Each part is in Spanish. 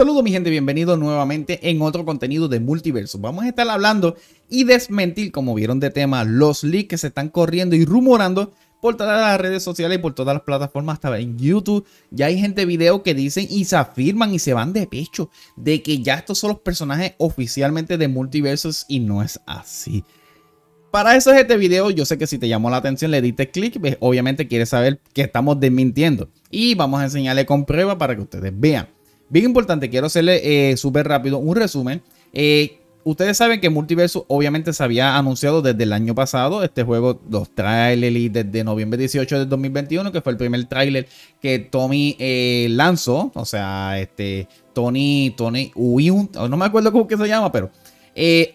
Saludos mi gente, bienvenidos nuevamente en otro contenido de Multiverso. Vamos a estar hablando y desmentir, como vieron de tema, los leaks que se están corriendo y rumorando por todas las redes sociales y por todas las plataformas, hasta en YouTube. Ya hay gente video que dicen y se afirman y se van de pecho de que ya estos son los personajes oficialmente de Multiversos y no es así. Para eso es este video, yo sé que si te llamó la atención le diste clic, pues, obviamente quieres saber que estamos desmintiendo. Y vamos a enseñarle con prueba para que ustedes vean. Bien importante, quiero hacerle eh, súper rápido un resumen. Eh, ustedes saben que Multiverso obviamente se había anunciado desde el año pasado. Este juego, los trailers y desde noviembre 18 del 2021, que fue el primer trailer que Tommy eh, lanzó. O sea, este Tony, Tony no me acuerdo cómo que se llama, pero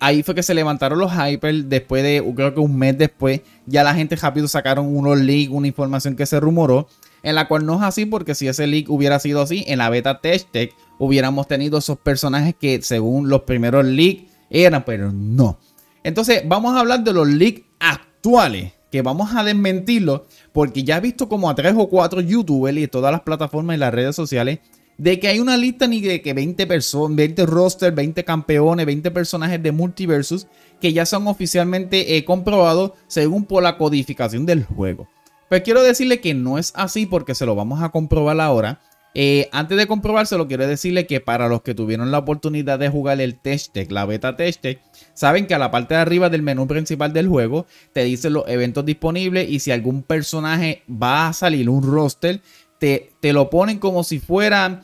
ahí fue que se levantaron los hyper después de, creo que un mes después, ya la gente rápido sacaron unos leaks, una información que se rumoró en la cual no es así porque si ese leak hubiera sido así, en la beta test tech hubiéramos tenido esos personajes que según los primeros leaks eran, pero no. Entonces vamos a hablar de los leaks actuales, que vamos a desmentirlo, porque ya he visto como a tres o cuatro youtubers y todas las plataformas y las redes sociales de que hay una lista ni de que 20 personas, 20 roster, 20 campeones, 20 personajes de multiversus que ya son oficialmente eh, comprobados según por la codificación del juego. Pues quiero decirle que no es así porque se lo vamos a comprobar ahora. Eh, antes de comprobárselo, quiero decirle que para los que tuvieron la oportunidad de jugar el test Tech la beta test saben que a la parte de arriba del menú principal del juego te dicen los eventos disponibles y si algún personaje va a salir un roster, te, te lo ponen como si fueran...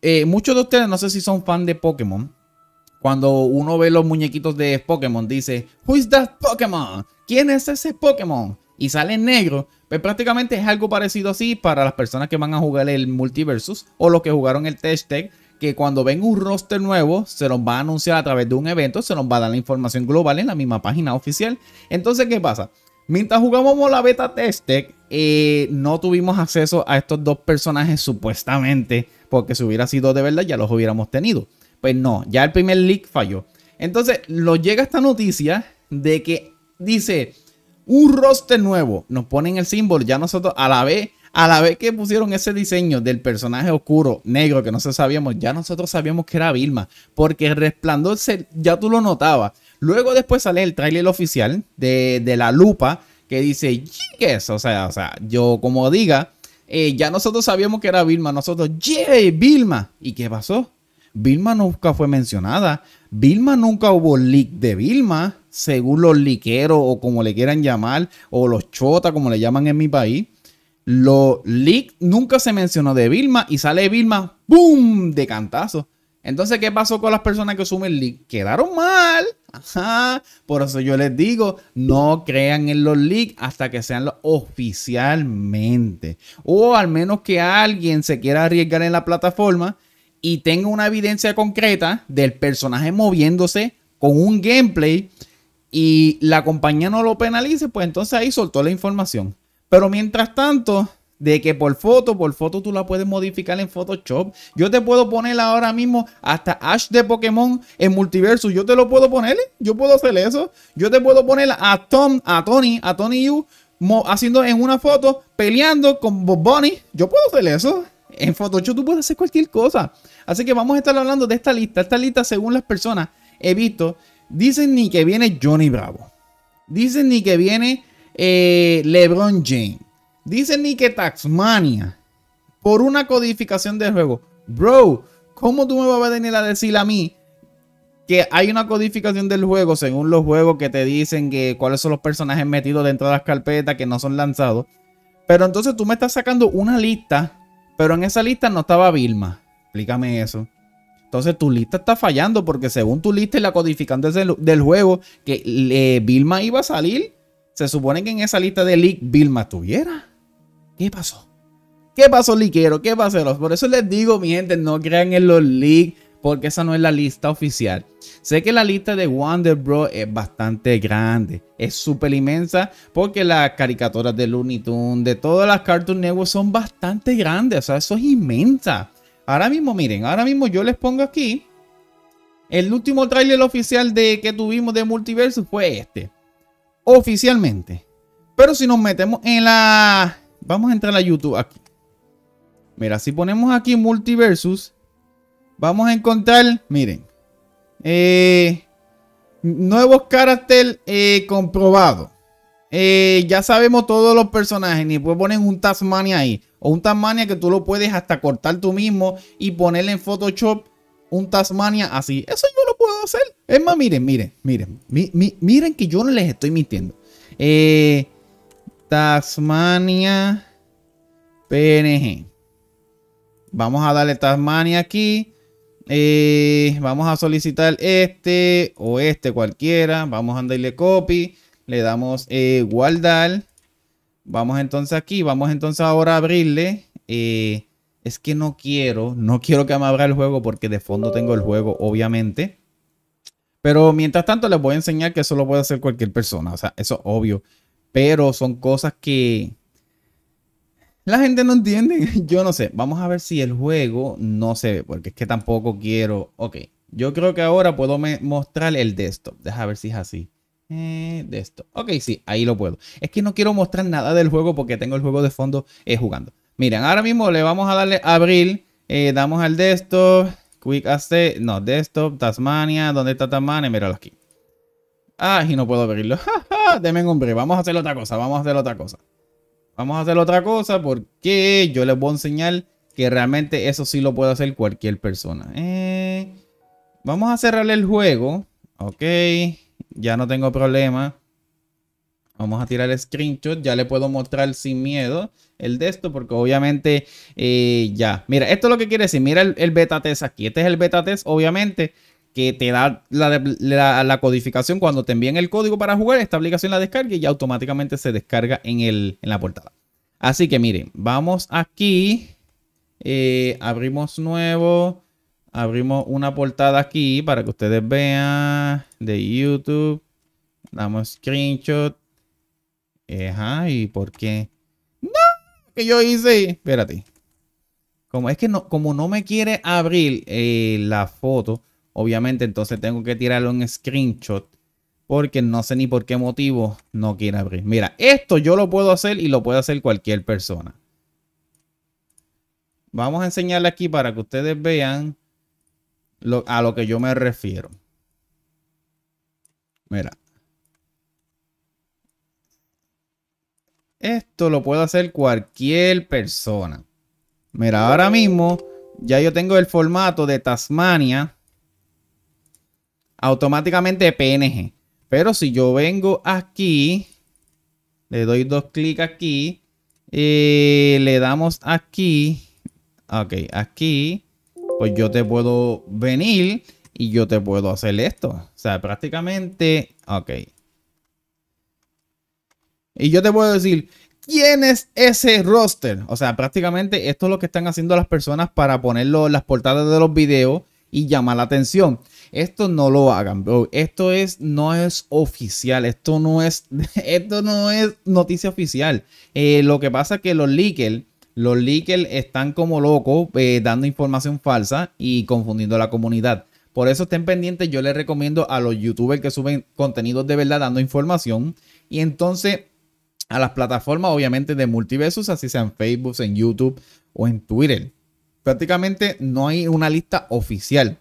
Eh, muchos de ustedes no sé si son fan de Pokémon. Cuando uno ve los muñequitos de Pokémon, dice, ¿Who is that Pokémon? ¿Quién es ese Pokémon? y sale en negro, pues prácticamente es algo parecido así para las personas que van a jugar el Multiversus o los que jugaron el Test Tech, que cuando ven un roster nuevo se los va a anunciar a través de un evento, se nos va a dar la información global en la misma página oficial. Entonces, ¿qué pasa? Mientras jugábamos la beta Test Tech, eh, no tuvimos acceso a estos dos personajes supuestamente, porque si hubiera sido de verdad ya los hubiéramos tenido. Pues no, ya el primer leak falló. Entonces, nos llega esta noticia de que dice un roster nuevo, nos ponen el símbolo, ya nosotros a la vez, a la vez que pusieron ese diseño del personaje oscuro, negro, que no se sabíamos, ya nosotros sabíamos que era Vilma, porque el resplandor ya tú lo notabas. Luego después sale el trailer oficial de, la lupa que dice, yes, o sea, o sea, yo como diga, eh, ya nosotros sabíamos que era Vilma, nosotros, yeah, Vilma. ¿Y qué pasó? Vilma nunca fue mencionada. Vilma nunca hubo leak de Vilma según los liqueros o como le quieran llamar, o los chota, como le llaman en mi país, los leaks nunca se mencionó de Vilma y sale Vilma, ¡boom! de cantazo. Entonces, ¿qué pasó con las personas que suben leaks? Quedaron mal. Ajá. Por eso yo les digo, no crean en los leaks hasta que sean oficialmente. O al menos que alguien se quiera arriesgar en la plataforma y tenga una evidencia concreta del personaje moviéndose con un gameplay y la compañía no lo penalice, pues entonces ahí soltó la información. Pero mientras tanto, de que por foto, por foto tú la puedes modificar en Photoshop. Yo te puedo poner ahora mismo hasta Ash de Pokémon en multiverso. Yo te lo puedo poner, ¿eh? yo puedo hacer eso. Yo te puedo poner a Tom, a Tony, a Tony Yu haciendo en una foto peleando con Bob Bunny. Yo puedo hacer eso. En Photoshop tú puedes hacer cualquier cosa. Así que vamos a estar hablando de esta lista. Esta lista según las personas he visto Dicen ni que viene Johnny Bravo. Dicen ni que viene eh, LeBron James. Dicen ni que Taxmania. Por una codificación del juego. Bro, ¿cómo tú me vas a venir a decir a mí que hay una codificación del juego según los juegos que te dicen que cuáles son los personajes metidos dentro de las carpetas que no son lanzados? Pero entonces tú me estás sacando una lista, pero en esa lista no estaba Vilma. Explícame eso. Entonces tu lista está fallando porque según tu lista y la codificante del, juego que Vilma iba a salir, se supone que en esa lista de League Vilma estuviera. ¿Qué pasó? ¿Qué pasó, liquero? ¿Qué pasó? Por eso les digo, mi gente, no crean en los leaks porque esa no es la lista oficial. Sé que la lista de Wonder Bros es bastante grande, es súper inmensa, porque las caricaturas de Looney Tunes, de todas las Cartoon Network son bastante grandes, o sea, eso es inmensa. Ahora mismo, miren, ahora mismo yo les pongo aquí. El último tráiler oficial de, que tuvimos de Multiversus fue este. Oficialmente. Pero si nos metemos en la... Vamos a entrar a YouTube aquí. Mira, si ponemos aquí Multiversus, vamos a encontrar, miren, eh, nuevos carácter comprobado. Eh, comprobados. Eh, ya sabemos todos los personajes, ni puedes ponen un Tasmania ahí. O un Tasmania que tú lo puedes hasta cortar tú mismo y ponerle en Photoshop un Tasmania así. Eso yo lo puedo hacer. Es más, miren, miren, miren. miren que yo no les estoy mintiendo. Eh, Tasmania PNG. Vamos a darle Tasmania aquí. Eh, vamos a solicitar este o este cualquiera. Vamos a darle copy. Le damos guardar. Eh, vamos entonces aquí. Vamos entonces ahora a abrirle. Eh, es que no quiero. No quiero que me abra el juego porque de fondo tengo el juego, obviamente. Pero mientras tanto les voy a enseñar que eso lo puede hacer cualquier persona. O sea, eso es obvio. Pero son cosas que... La gente no entiende. Yo no sé. Vamos a ver si el juego no se ve. Porque es que tampoco quiero... Ok. Yo creo que ahora puedo mostrar el desktop. Deja ver si es así. Eh, de esto. Ok, sí, ahí lo puedo. Es que no quiero mostrar nada del juego porque tengo el juego de fondo eh, jugando. Miren, ahora mismo le vamos a darle a abril. Eh, damos al desktop. Quick access No, desktop. Tasmania. ¿Dónde está Tasmania? Míralo aquí. Ah, y no puedo abrirlo. Deme un break. Vamos a hacer otra cosa. Vamos a hacer otra cosa. Vamos a hacer otra cosa porque yo les voy a enseñar que realmente eso sí lo puede hacer cualquier persona. vamos a cerrarle el juego. Ok ya no tengo problema. Vamos a tirar el screenshot. Ya le puedo mostrar sin miedo el de esto. Porque obviamente eh, ya. Mira, esto es lo que quiere decir. Mira el, beta test aquí. Este es el beta test, obviamente. Que te da la, codificación cuando te envíen el código para jugar. Esta aplicación la descarga y ya automáticamente se descarga en, la portada. Así que miren, vamos aquí. Eh, abrimos nuevo abrimos una portada aquí para que ustedes vean de YouTube. Damos screenshot. Ajá, ¿y por qué? ¡No! Que yo hice. Espérate. Como es que no, como no me quiere abrir eh, la foto, obviamente entonces tengo que tirarlo en screenshot. Porque no sé ni por qué motivo no quiere abrir. Mira, esto yo lo puedo hacer y lo puede hacer cualquier persona. Vamos a enseñarle aquí para que ustedes vean a lo que yo me refiero. Mira. Esto lo puede hacer cualquier persona. Mira, ahora mismo ya yo tengo el formato de Tasmania automáticamente PNG. Pero si yo vengo aquí, le doy dos clics aquí, Y eh, le damos aquí, ok, aquí, pues yo te puedo venir y yo te puedo hacer esto. O sea, prácticamente, ok. Y yo te puedo decir, ¿quién es ese roster? O sea, prácticamente esto es lo que están haciendo las personas para ponerlo en las portadas de los videos y llamar la atención. Esto no lo hagan, bro. Esto es, no es oficial. Esto no es, esto no es noticia oficial. Eh, lo que pasa es que los leakers los leakers están como locos eh, dando información falsa y confundiendo a la comunidad. Por eso estén pendientes, yo les recomiendo a los youtubers que suben contenidos de verdad dando información. Y entonces a las plataformas obviamente de multiversos, así sean Facebook, en YouTube o en Twitter. Prácticamente no hay una lista oficial.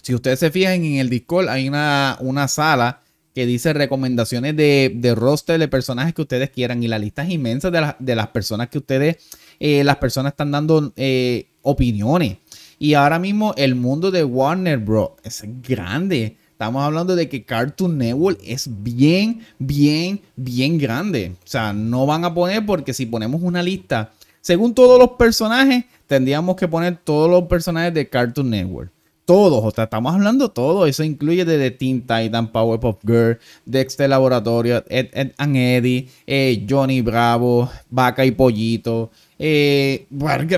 Si ustedes se fijan en el Discord hay una, una sala que dice recomendaciones de, de roster de personajes que ustedes quieran y la lista es inmensa de, de las personas que ustedes eh, las personas están dando eh, opiniones. Y ahora mismo el mundo de Warner Bros. es grande. Estamos hablando de que Cartoon Network es bien, bien, bien grande. O sea, no van a poner porque si ponemos una lista, según todos los personajes, tendríamos que poner todos los personajes de Cartoon Network todos, o sea, estamos hablando todo, eso incluye desde Teen Titan, Power Pop Girl, Dexter Laboratorio, Ed, and Eddie, eh, Johnny Bravo, Vaca y Pollito, eh,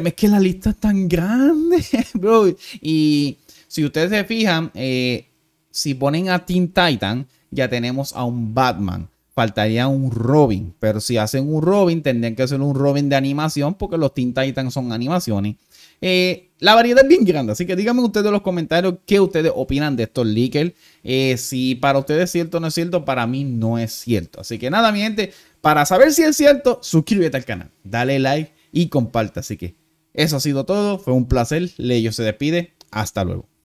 es que la lista es tan grande, bro, y si ustedes se fijan, eh, si ponen a Teen Titan, ya tenemos a un Batman, faltaría un Robin. Pero si hacen un Robin, tendrían que hacer un Robin de animación porque los Teen Titans son animaciones. Eh, la variedad es bien grande, así que díganme ustedes en los comentarios qué ustedes opinan de estos leakers. Eh, si para ustedes es cierto o no es cierto, para mí no es cierto. Así que nada, mi gente, para saber si es cierto, suscríbete al canal, dale like y comparte. Así que eso ha sido todo, fue un placer. Leyo se despide, hasta luego.